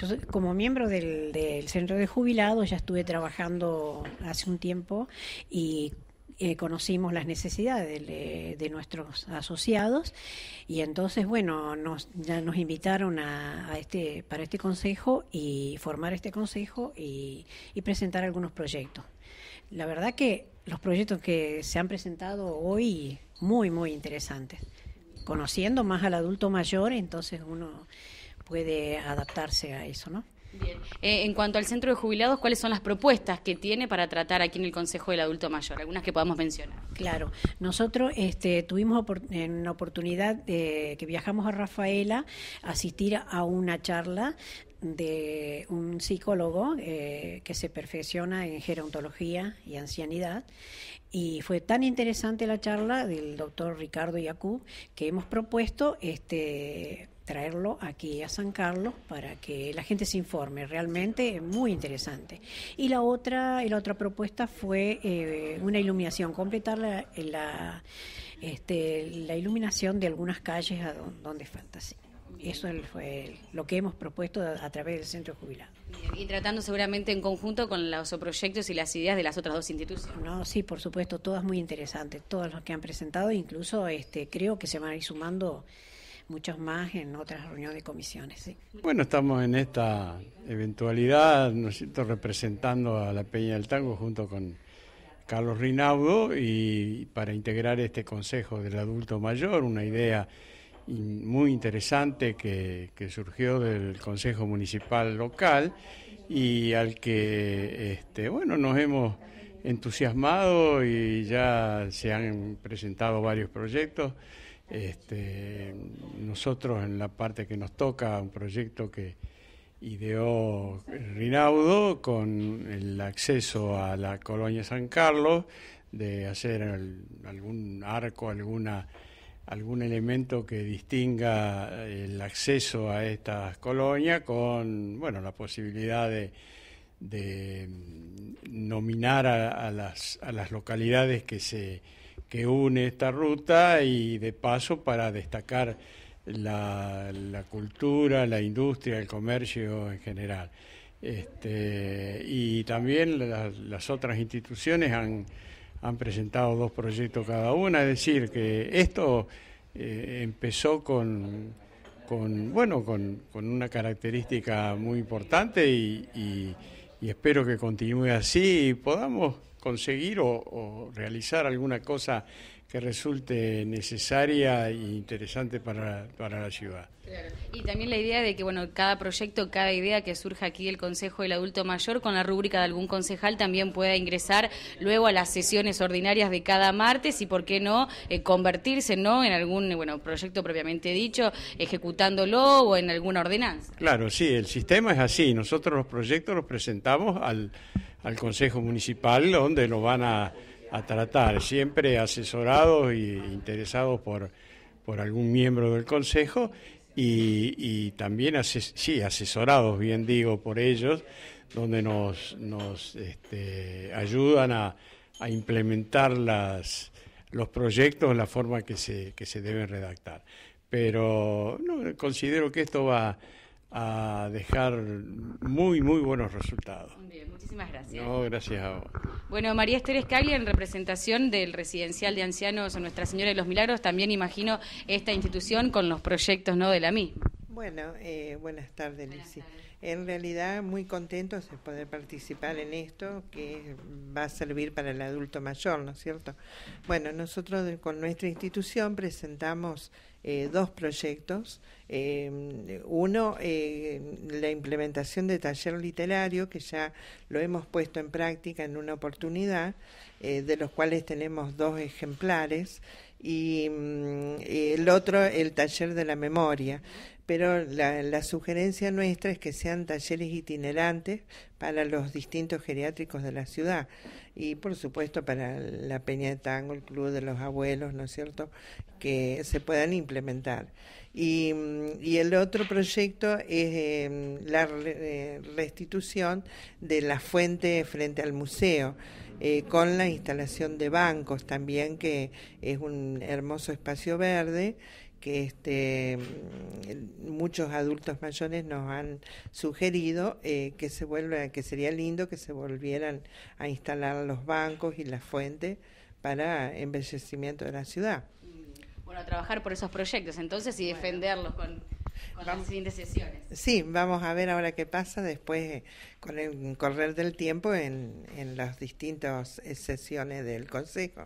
Yo como miembro del, centro de jubilados ya estuve trabajando hace un tiempo y eh, conocimos las necesidades de, nuestros asociados y entonces bueno nos ya nos invitaron a, este para este consejo y formar este consejo y, presentar algunos proyectos la verdad que los proyectos que se han presentado hoy muy muy interesantes conociendo más al adulto mayor entonces uno puede adaptarse a eso, ¿no? Bien. Eh, en cuanto al centro de jubilados, ¿cuáles son las propuestas que tiene para tratar aquí en el Consejo del Adulto Mayor? Algunas que podamos mencionar. Claro, nosotros este, tuvimos la oportunidad de, que viajamos a Rafaela a asistir a una charla de un psicólogo eh, que se perfecciona en gerontología y ancianidad. Y fue tan interesante la charla del doctor Ricardo Yacú que hemos propuesto este, traerlo aquí a San Carlos para que la gente se informe. Realmente es muy interesante. Y la otra, la otra propuesta fue eh, una iluminación, completar la, la, este, la iluminación de algunas calles a donde, falta. Eso fue lo que hemos propuesto a través del Centro Jubilado. Y tratando seguramente en conjunto con los proyectos y las ideas de las otras dos instituciones. No, sí, por supuesto, todas muy interesantes, todas las que han presentado, incluso este, creo que se van a ir sumando muchos más en otras reuniones de comisiones. Bueno, estamos en esta eventualidad, ¿no representando a la Peña del Tango junto con Carlos Rinaudo y para integrar este Consejo del Adulto Mayor, una idea muy interesante que, surgió del Consejo Municipal Local y al que, este, bueno, nos hemos entusiasmado y ya se han presentado varios proyectos. Este, nosotros en la parte que nos toca, un proyecto que ideó Rinaudo con el acceso a la colonia San Carlos, de hacer algún arco, alguna, algún elemento que distinga el acceso a esta colonia con bueno, la posibilidad de, nominar a, las, a las localidades que se que une esta ruta y de paso para destacar la, cultura, la industria, el comercio en general. Este, y también las otras instituciones han, presentado dos proyectos cada una, es decir, que esto eh, empezó con, con bueno, con, una característica muy importante y y espero que continúe así y podamos conseguir o, o realizar alguna cosa que resulte necesaria e interesante para, la ciudad. Y también la idea de que bueno cada proyecto, cada idea que surja aquí del Consejo del Adulto Mayor con la rúbrica de algún concejal también pueda ingresar luego a las sesiones ordinarias de cada martes y por qué no eh, convertirse no en algún bueno proyecto propiamente dicho ejecutándolo o en alguna ordenanza. Claro, sí, el sistema es así. Nosotros los proyectos los presentamos al al Consejo Municipal donde lo van a a tratar, siempre asesorados e interesados por, por algún miembro del Consejo y, también ases sí, asesorados, bien digo, por ellos, donde nos, nos este, ayudan a, implementar las, los proyectos la forma que se, que se deben redactar. Pero no, considero que esto va a dejar muy, muy buenos resultados. muchísimas gracias. No, gracias Bueno, María Esther Escalía en representación del Residencial de Ancianos Nuestra Señora de los Milagros, también imagino esta institución con los proyectos ¿no? de la misma. Bueno, eh, buenas tardes, En realidad, muy contentos de poder participar en esto que va a servir para el adulto mayor, ¿no es cierto? Bueno, nosotros con nuestra institución presentamos eh, dos proyectos. Eh, uno, la implementación de taller literario, que ya lo hemos puesto en práctica en una oportunidad, de los cuales tenemos dos ejemplares y mm, el otro el taller de la memoria pero la, sugerencia nuestra es que sean talleres itinerantes para los distintos geriátricos de la ciudad y por supuesto para la Peña de Tango, el Club de los Abuelos, ¿no es cierto?, que se puedan implementar. Y, mm, el otro proyecto es em, la eh, restitución de la fuente frente al museo. Eh, con la instalación de bancos también, que es un hermoso espacio verde que este, mm, muchos adultos mayores nos han sugerido eh, que se vuelva, que sería lindo que se volvieran a instalar los bancos y las fuentes para embellecimiento de la ciudad. Bueno, trabajar por esos proyectos entonces y defenderlos con, las siguientes sesiones. Sí, vamos a ver ahora qué pasa después eh, con el correr del tiempo en, en las distintas sesiones del Consejo.